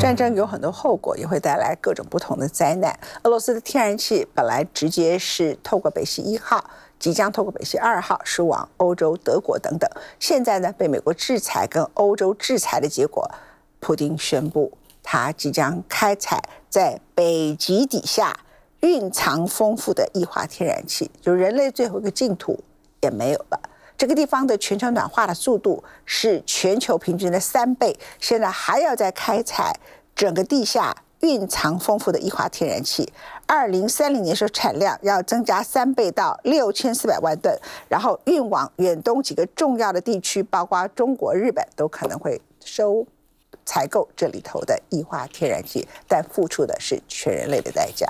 战争有很多后果，也会带来各种不同的灾难。俄罗斯的天然气本来直接是透过北溪一号，即将透过北溪二号，输往欧洲、德国等等。现在呢，被美国制裁跟欧洲制裁的结果，普京宣布他即将开采在北极底下蕴藏丰富的液化天然气，就人类最后一个净土也没有了。这个地方的全球暖化的速度是全球平均的三倍，现在还要在开采整个地下蕴藏丰富的液化天然气。二零三零年时候产量要增加三倍到六千四百万吨，然后运往远东几个重要的地区，包括中国、日本，都可能会收采购这里头的液化天然气，但付出的是全人类的代价。